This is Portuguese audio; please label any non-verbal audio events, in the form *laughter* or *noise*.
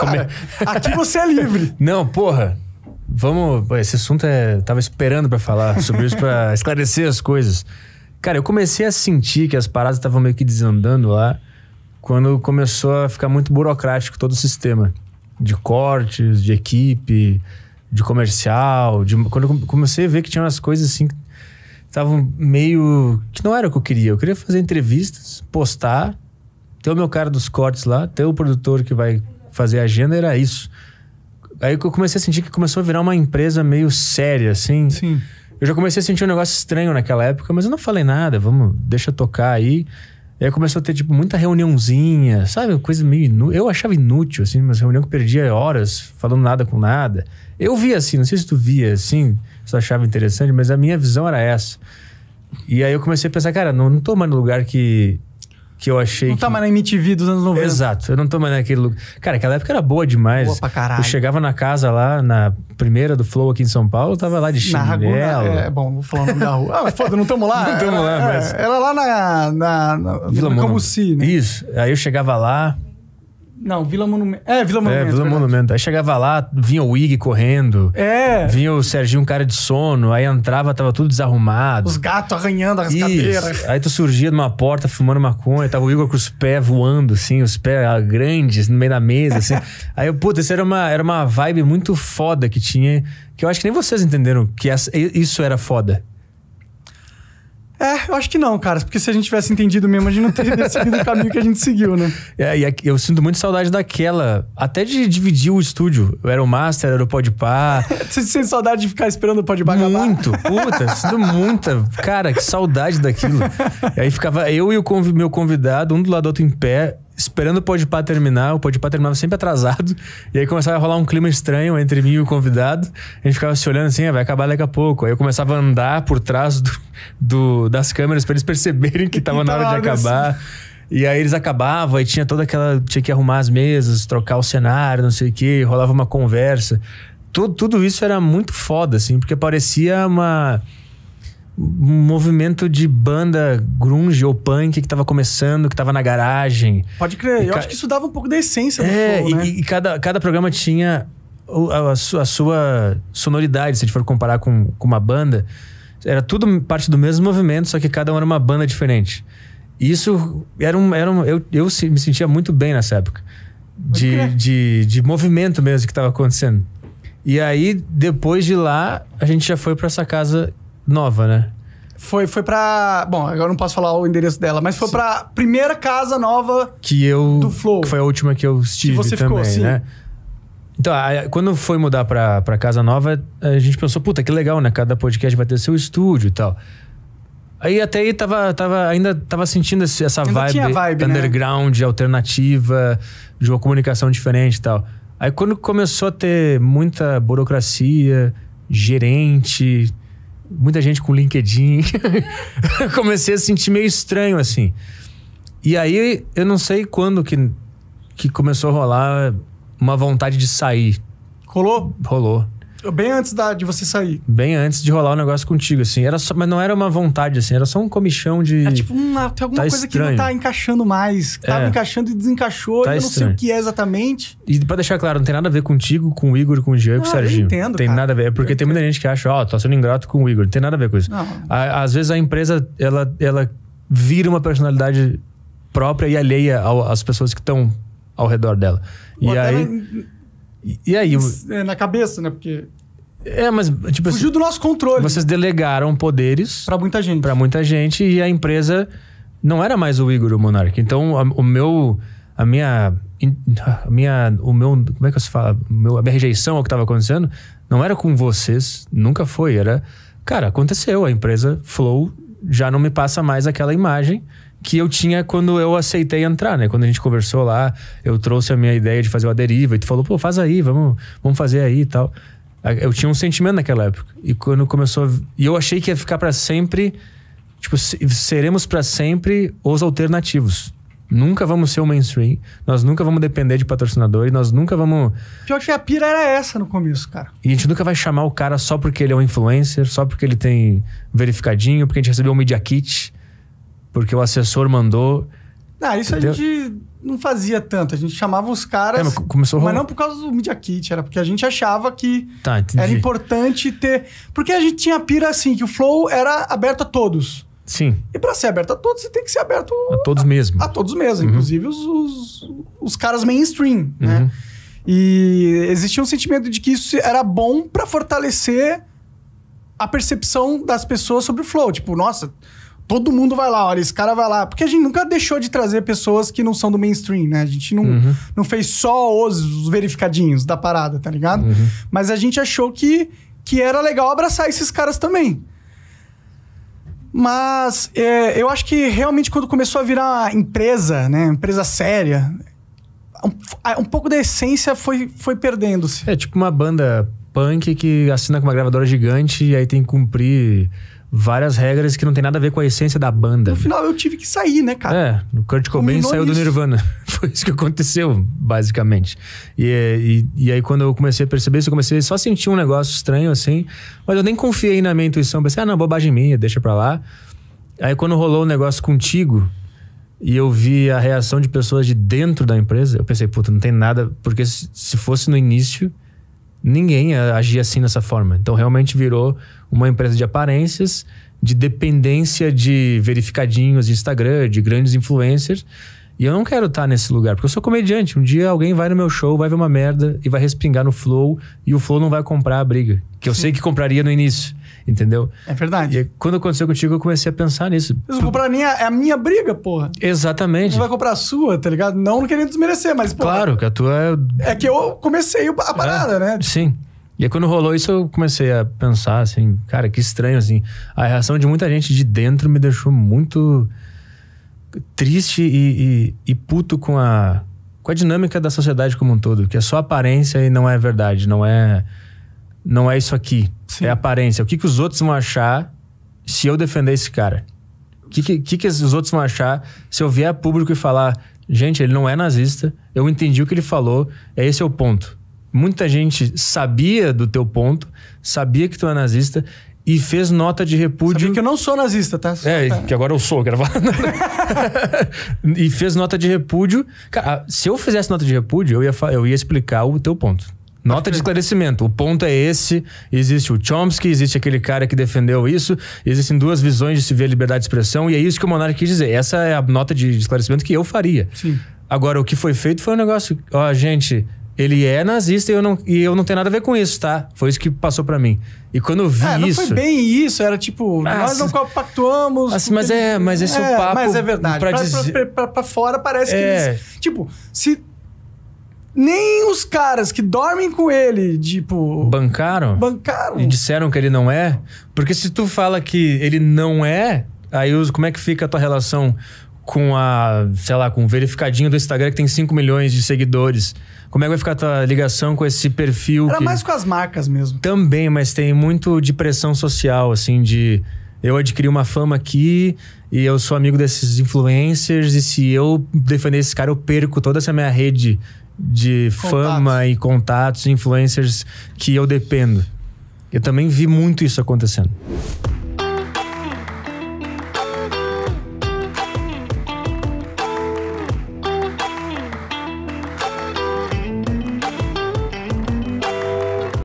Cara, aqui você é livre. *laughs* Não, porra. Vamos. Esse assunto é. Tava esperando para falar sobre isso, pra *laughs* esclarecer as coisas. Cara, eu comecei a sentir que as paradas estavam meio que desandando lá quando começou a ficar muito burocrático todo o sistema. De cortes, de equipe, de comercial. De, quando eu comecei a ver que tinha umas coisas assim que estavam meio. que não era o que eu queria. Eu queria fazer entrevistas, postar, ter o meu cara dos cortes lá, ter o produtor que vai fazer agenda era isso. Aí eu comecei a sentir que começou a virar uma empresa meio séria, assim. Sim. Eu já comecei a sentir um negócio estranho naquela época, mas eu não falei nada, vamos, deixa tocar aí. aí começou a ter, tipo, muita reuniãozinha, sabe? Coisa meio inú... Eu achava inútil, assim, mas reunião que perdia horas falando nada com nada. Eu via assim, não sei se tu via assim, se tu achava interessante, mas a minha visão era essa. E aí eu comecei a pensar, cara, não, não tô mais no lugar que que eu achei. Não tá que... tá mais na MTV dos anos 90. Exato, eu não tô mais naquele lugar. Cara, aquela época era boa demais. Boa pra caralho. Eu chegava na casa lá, na primeira do Flow aqui em São Paulo, tava lá de chinelo. Na é, é, bom, vou falar o nome da rua. Ah, foda, não tamo lá. *laughs* não tamo lá, é, mas... É, era lá na... na, na Vila Cambuci, né? Isso, aí eu chegava lá, não, Vila Monumento. É, Vila é, Monumento. É, Vila verdade. Monumento. Aí chegava lá, vinha o Wig correndo. É. Vinha o Serginho, um cara de sono. Aí entrava, tava tudo desarrumado. Os gatos arranhando as Isso. cadeiras. Aí tu surgia de uma porta fumando maconha. Tava o Igor com os pés voando, assim, os pés ah, grandes no meio da mesa, assim. *laughs* aí puta, isso era uma, era uma vibe muito foda que tinha. Que eu acho que nem vocês entenderam que essa, isso era foda. É, eu acho que não, cara. Porque se a gente tivesse entendido mesmo, a gente não teria *laughs* seguido o caminho que a gente seguiu, né? É, e é eu sinto muito saudade daquela. Até de dividir o estúdio. Eu era o Master, era o Podpah. *laughs* Você sente saudade de ficar esperando o pode acabar? Muito, puta. sinto muita. Cara, que saudade daquilo. E *laughs* aí ficava eu e o conv, meu convidado, um do lado do outro em pé esperando o podpar terminar, o podpar terminava sempre atrasado, e aí começava a rolar um clima estranho entre mim e o convidado, a gente ficava se olhando assim, ah, vai acabar daqui a pouco, aí eu começava a andar por trás do, do das câmeras para eles perceberem *laughs* que tava na hora de acabar... E aí eles acabavam e tinha toda aquela. Tinha que arrumar as mesas, trocar o cenário, não sei o quê, rolava uma conversa. Tudo, tudo isso era muito foda, assim, porque parecia uma um movimento de banda grunge ou punk que tava começando, que tava na garagem. Pode crer, e eu ca... acho que isso dava um pouco da essência é, do show, né? e, e cada, cada programa tinha a, a, a, sua sonoridade, se a gente for comparar com, com uma banda. Era tudo parte do mesmo movimento, só que cada um era uma banda diferente. E isso era um... Era um eu, eu me sentia muito bem nessa época. De, de, de movimento mesmo que tava acontecendo. E aí, depois de lá, a gente já foi para essa casa nova, né? Foi, foi pra. Bom, agora não posso falar o endereço dela, mas foi sim. pra primeira casa nova que eu, do Flow. Que foi a última que eu estive que você também, ficou, sim. né? Então, a, quando foi mudar pra, pra casa nova, a gente pensou, puta, que legal, né? Cada podcast vai ter seu estúdio e tal. Aí até aí tava, tava, ainda tava sentindo essa vibe, vibe né? underground, né? alternativa, de uma comunicação diferente e tal. Aí quando começou a ter muita burocracia, gerente, muita gente com LinkedIn. *laughs* Comecei a sentir meio estranho, assim. E aí, eu não sei quando que, que começou a rolar uma vontade de sair. Rolou? Rolou. Bem antes da, de você sair. Bem antes de rolar o um negócio contigo, assim. Era só, mas não era uma vontade, assim, era só um comichão de. É tipo, uma, tem alguma tá coisa estranho. que não tá encaixando mais. Que é. tava encaixando e desencaixou, tá e eu não sei o que é exatamente. E pra deixar claro, não tem nada a ver contigo, com o Igor, com o Diego, e com o ah, Serginho. Eu entendo. Tem cara. nada a ver. É porque eu tem entendo. muita gente que acha, ó, oh, sendo ingrato com o Igor. Não tem nada a ver com isso. Não. às vezes a empresa, ela, ela vira uma personalidade própria e alheia ao, às pessoas que estão ao redor dela. Ou e aí. Ela e, e aí? É, na cabeça, né? Porque. É, mas tipo, assim, fugiu do nosso controle. Vocês delegaram poderes para muita gente. Para muita gente e a empresa não era mais o Igor o Então a, o meu a minha a minha o meu como é que se fala, meu, a minha rejeição ao que estava acontecendo não era com vocês, nunca foi, era cara, aconteceu, a empresa Flow já não me passa mais aquela imagem que eu tinha quando eu aceitei entrar, né? Quando a gente conversou lá, eu trouxe a minha ideia de fazer uma deriva e tu falou, pô, faz aí, vamos, vamos fazer aí e tal. Ah, eu tinha um sentimento naquela época. E quando começou. E eu achei que ia ficar para sempre. Tipo, seremos para sempre os alternativos. Nunca vamos ser o mainstream, nós nunca vamos depender de patrocinadores, nós nunca vamos. Pior que a pira era essa no começo, cara. E a gente nunca vai chamar o cara só porque ele é um influencer, só porque ele tem verificadinho, porque a gente recebeu um media kit, porque o assessor mandou. Ah, isso entendeu? a gente não fazia tanto. A gente chamava os caras. É, mas, começou mas não por causa do Media Kit, era porque a gente achava que tá, era importante ter. Porque a gente tinha a pira assim, que o Flow era aberto a todos. Sim. E para ser aberto a todos, você tem que ser aberto a todos mesmo. A todos mesmo, uhum. inclusive os, os, os, caras mainstream, né? uhum. né? E existia um sentimento de que isso era bom para fortalecer a percepção das pessoas sobre o flow. Tipo, nossa, todo mundo vai lá, olha, esse cara vai lá. Porque a gente nunca deixou de trazer pessoas que não são do mainstream, né? A gente não, uhum. não fez só os verificadinhos da parada, tá ligado? Uhum. Mas a gente achou que, que era legal abraçar esses caras também. Mas é, eu acho que realmente quando começou a virar empresa, né? Empresa séria, um, um pouco da essência foi, foi perdendo-se. É tipo uma banda punk que assina com uma gravadora gigante e aí tem que cumprir várias regras que não tem nada a ver com a essência da banda. No final eu tive que sair, né, cara? É, o Kurt Cobain Combinou saiu isso. do Nirvana. *laughs* Foi isso que aconteceu, basicamente. E, e, e, aí quando eu comecei a perceber isso, eu comecei só a sentir um negócio estranho assim, mas eu nem confiei na minha intuição, pensei, ah, não, bobagem minha, deixa pra lá. Aí quando rolou o um negócio contigo, e eu vi a reação de pessoas de dentro da empresa, eu pensei, puta, não tem nada, porque se fosse no início, ninguém agia assim dessa forma. Então realmente virou uma empresa de aparências, de dependência de verificadinhos de Instagram, de grandes influencers. E eu não quero estar nesse lugar, porque eu sou comediante. Um dia alguém vai no meu show, vai ver uma merda e vai respingar no Flow, e o Flow não vai comprar a briga, que eu sei que compraria no início. Entendeu? É verdade. E quando aconteceu contigo, eu comecei a pensar nisso. Vocês vão comprar a minha, é a minha briga, porra. Exatamente. Você vai comprar a sua, tá ligado? Não querendo desmerecer, mas, porra, Claro, que a tua é. É que eu comecei a parada, é, né? Sim. E aí, quando rolou isso, eu comecei a pensar assim, cara, que estranho, assim. A reação de muita gente de dentro me deixou muito triste e, e, e puto com a, com a dinâmica da sociedade como um todo, que é só aparência e não é verdade, não é não é isso aqui. Sim. É aparência. O que, que os outros vão achar se eu defender esse cara? O que, que, que, que os outros vão achar se eu vier a público e falar: gente, ele não é nazista, eu entendi o que ele falou, é esse é o ponto. Muita gente sabia do teu ponto, sabia que tu é nazista e fez nota de repúdio. Sabia que eu não sou nazista, tá? É, que agora eu sou, quero falar. *laughs* e fez nota de repúdio. Cara, se eu fizesse nota de repúdio, eu ia, eu ia explicar o teu ponto. Nota de esclarecimento. O ponto é esse. Existe o Chomsky, existe aquele cara que defendeu isso. Existem duas visões de se ver a liberdade de expressão. E é isso que o Monarque quis dizer. Essa é a nota de esclarecimento que eu faria. Sim. Agora, o que foi feito foi um negócio... Ó, gente, ele é nazista e eu, não, e eu não tenho nada a ver com isso, tá? Foi isso que passou para mim. E quando eu vi é, não isso... não foi bem isso. Era tipo, ah, nós não compactuamos... Assim, mas, é, mas esse é, é o papo... Mas é verdade. Pra, pra, pra, pra fora parece é. que eles... Tipo, se nem os caras que dormem com ele, tipo. Bancaram? Bancaram. E disseram que ele não é? Porque se tu fala que ele não é, aí os, como é que fica a tua relação com a, sei lá, com o verificadinho do Instagram que tem 5 milhões de seguidores? Como é que vai ficar a tua ligação com esse perfil? Era que... mais com as marcas mesmo. Também, mas tem muito de pressão social, assim, de eu adquiri uma fama aqui e eu sou amigo desses influencers e se eu defender esse cara eu perco toda essa minha rede de contatos. fama e contatos, influencers que eu dependo. Eu também vi muito isso acontecendo.